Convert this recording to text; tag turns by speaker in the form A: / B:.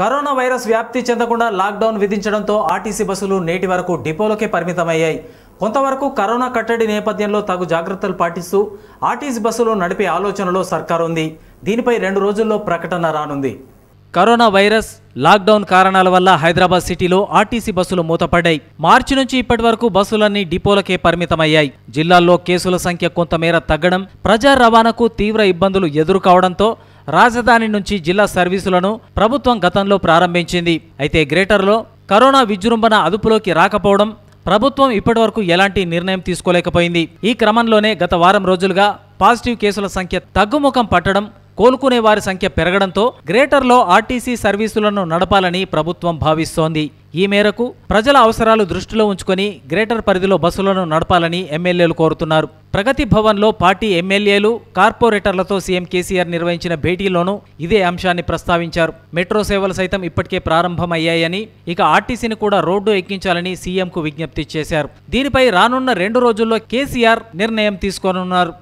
A: corona virus వ్యాప్తి చెందకుండా lockdown విధించడంతో RTC బస్సులు నేటి వరకు డిపోలకే పరిమితమయ్యాయి కొంతవరకు కరోనా కట్టడి నేపథ్యంలో తగు జాగ్రత్తలు పాటిస్తూ ఆర్టీసీ బస్సులు నడిపే ఆలోచనలో సర్కారు ఉంది దీనిపై రెండు రోజుల్లో ప్రకటన రానుంది కరోనా వైరస్ లాక్డౌన్ కారణాల వల్ల హైదరాబాద్ సిటీలో ఆర్టీసీ బస్సులు మూతపడ్డాయి మార్చి నుంచి ఇప్పటి వరకు బస్సులన్నీ డిపోలకే పరిమితమయ్యాయి జిల్లాల్లో కేసుల సంఖ్య కొంతమేర తగ్గడం ప్రజా రవాణాకు తీవ్ర ఇబ్బందులు ఎదుర్కోవడంతో రాజధాని నుంచి జిల్లా సర్వీసులను ప్రభుత్వం గతంలో ప్రారంభించింది అయితే గ్రేటర్లో కరోనా విజృంభణ అదుపులోకి రాకపోవడం ప్రభుత్వం ఇప్పటివరకు ఎలాంటి నిర్ణయం తీసుకోలేకపోయింది ఈ క్రమంలోనే గత వారం రోజులుగా పాజిటివ్ కేసుల సంఖ్య తగ్గుముఖం పట్టడం కోలుకునే వారి సంఖ్య పెరగడంతో గ్రేటర్లో ఆర్టీసీ సర్వీసులను నడపాలని ప్రభుత్వం భావిస్తోంది ఈ మేరకు ప్రజల అవసరాలు దృష్టిలో ఉంచుకొని గ్రేటర్ పరిధిలో బస్సులను నడపాలని ఎమ్మెల్యేలు కోరుతున్నారు ప్రగతి భవన్లో పార్టీ ఎమ్మెల్యేలు కార్పొరేటర్లతో సీఎం కేసీఆర్ నిర్వహించిన భేటీలోనూ ఇదే అంశాన్ని ప్రస్తావించారు మెట్రో సేవలు సైతం ఇప్పటికే ప్రారంభమయ్యాయని ఇక ఆర్టీసీని కూడా రోడ్డు ఎక్కించాలని సీఎంకు విజ్ఞప్తి చేశారు దీనిపై రానున్న రెండు రోజుల్లో కేసీఆర్ నిర్ణయం తీసుకోనున్నారు